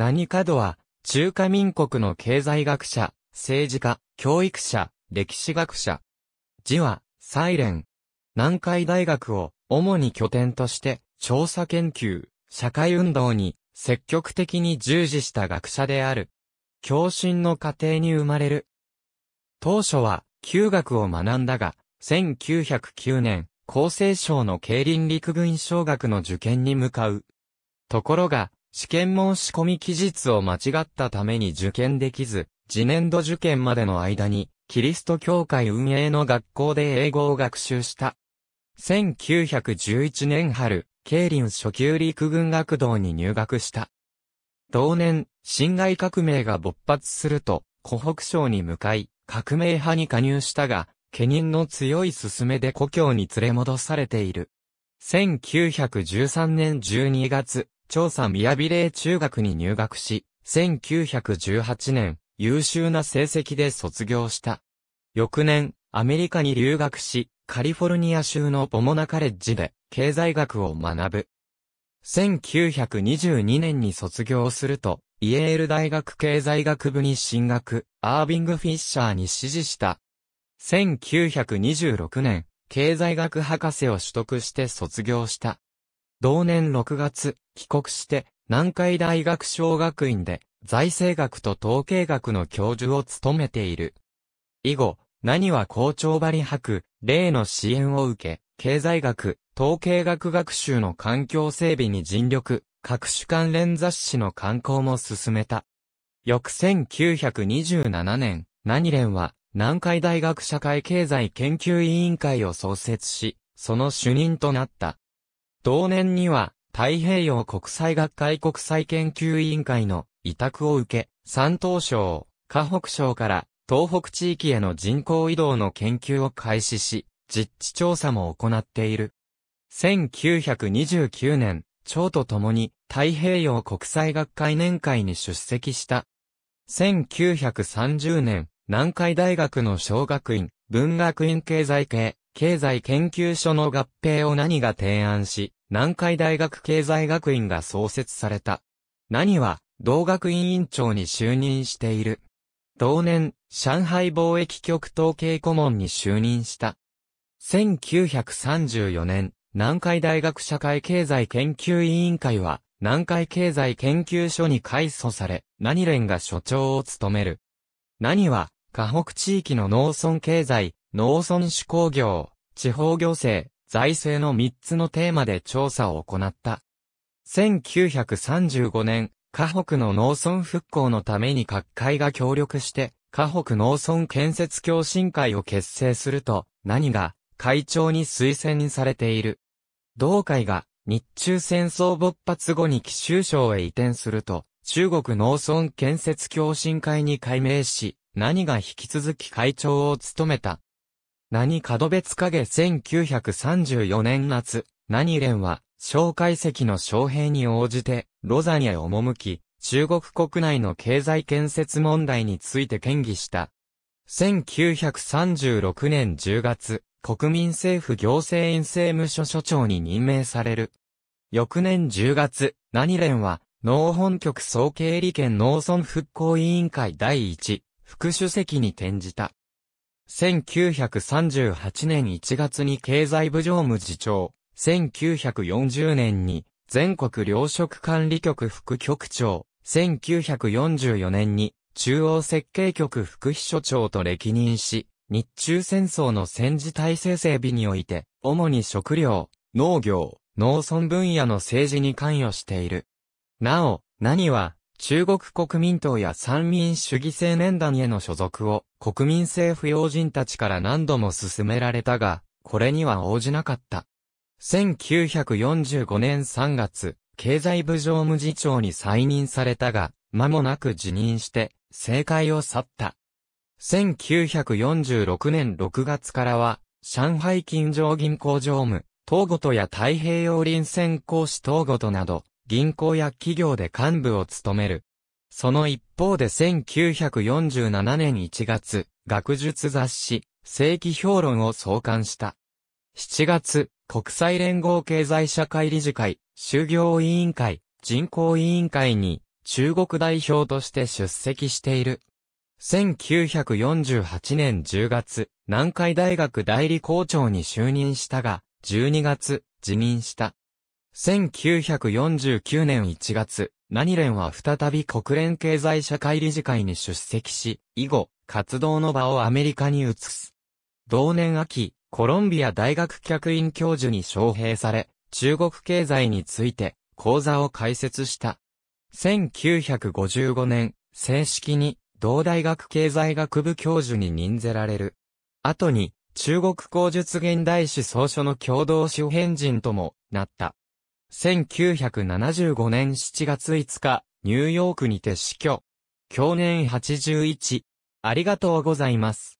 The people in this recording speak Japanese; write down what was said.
何かどは、中華民国の経済学者、政治家、教育者、歴史学者。字は、サイレン。南海大学を主に拠点として調査研究、社会運動に積極的に従事した学者である。共振の過程に生まれる。当初は、旧学を学んだが、1909年、厚生省の経林陸軍小学の受験に向かう。ところが、試験申し込み期日を間違ったために受験できず、次年度受験までの間に、キリスト教会運営の学校で英語を学習した。1911年春、リ林初級陸軍学堂に入学した。同年、辛亥革命が勃発すると、湖北省に向かい、革命派に加入したが、家人の強い勧めで故郷に連れ戻されている。1913年12月、調査宮比ー中学に入学し、1918年、優秀な成績で卒業した。翌年、アメリカに留学し、カリフォルニア州のボモナカレッジで、経済学を学ぶ。1922年に卒業すると、イエール大学経済学部に進学、アービング・フィッシャーに指示した。1926年、経済学博士を取得して卒業した。同年6月、帰国して、南海大学小学院で、財政学と統計学の教授を務めている。以後、何は校長張り博、例の支援を受け、経済学、統計学学習の環境整備に尽力、各種関連雑誌の刊行も進めた。翌1927年、何連は、南海大学社会経済研究委員会を創設し、その主任となった。同年には、太平洋国際学会国際研究委員会の委託を受け、山東省、河北省から東北地域への人口移動の研究を開始し、実地調査も行っている。1929年、長と共に太平洋国際学会年会に出席した。1930年、南海大学の小学院、文学院経済系、経済研究所の合併を何が提案し、南海大学経済学院が創設された。何は、同学院院長に就任している。同年、上海貿易局統計顧問に就任した。1934年、南海大学社会経済研究委員会は、南海経済研究所に改組され、何連が所長を務める。何は、河北地域の農村経済、農村主工業、地方行政、財政の3つのテーマで調査を行った。1935年、河北の農村復興のために各界が協力して、河北農村建設協進会を結成すると、何が、会長に推薦されている。同会が、日中戦争勃発後に奇州省へ移転すると、中国農村建設協進会に改名し、何が引き続き会長を務めた。何角別影1934年夏、何連は、蒋介石の将兵に応じて、ロザンへ赴き、中国国内の経済建設問題について権議した。1936年10月、国民政府行政院政務所所長に任命される。翌年10月、何連は、農本局総経理県農村復興委員会第一、副主席に転じた。1938年1月に経済部常務次長、1940年に全国糧食管理局副局長、1944年に中央設計局副秘書長と歴任し、日中戦争の戦時体制整備において、主に食料、農業、農村分野の政治に関与している。なお、何は、中国国民党や三民主義青年団への所属を国民政府要人たちから何度も勧められたが、これには応じなかった。1945年3月、経済部常務次長に再任されたが、間もなく辞任して、政界を去った。1946年6月からは、上海近城銀行常務、東ごとや太平洋臨線公使東ごとなど、銀行や企業で幹部を務める。その一方で1947年1月、学術雑誌、正規評論を創刊した。7月、国際連合経済社会理事会、就業委員会、人口委員会に中国代表として出席している。1948年10月、南海大学代理校長に就任したが、12月、辞任した。1949年1月、何連は再び国連経済社会理事会に出席し、以後、活動の場をアメリカに移す。同年秋、コロンビア大学客員教授に招聘され、中国経済について講座を開設した。1955年、正式に同大学経済学部教授に任ぜられる。後に、中国公述現代史総書の共同主編人ともなった。1975年7月5日、ニューヨークにて死去。去年81。ありがとうございます。